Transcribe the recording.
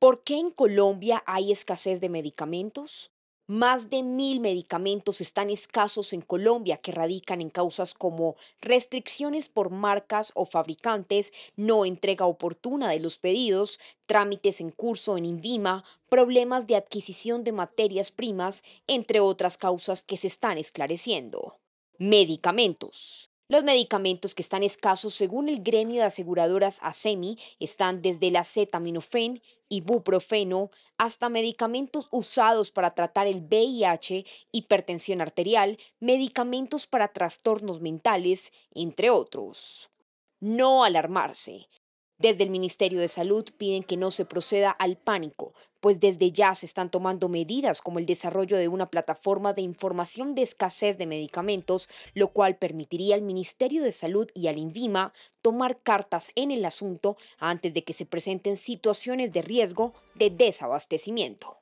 ¿Por qué en Colombia hay escasez de medicamentos? Más de mil medicamentos están escasos en Colombia que radican en causas como restricciones por marcas o fabricantes, no entrega oportuna de los pedidos, trámites en curso en INVIMA, problemas de adquisición de materias primas, entre otras causas que se están esclareciendo. Medicamentos. Los medicamentos que están escasos, según el gremio de aseguradoras ASEMI, están desde la y ibuprofeno, hasta medicamentos usados para tratar el VIH, hipertensión arterial, medicamentos para trastornos mentales, entre otros. No alarmarse. Desde el Ministerio de Salud piden que no se proceda al pánico, pues desde ya se están tomando medidas como el desarrollo de una plataforma de información de escasez de medicamentos, lo cual permitiría al Ministerio de Salud y al INVIMA tomar cartas en el asunto antes de que se presenten situaciones de riesgo de desabastecimiento.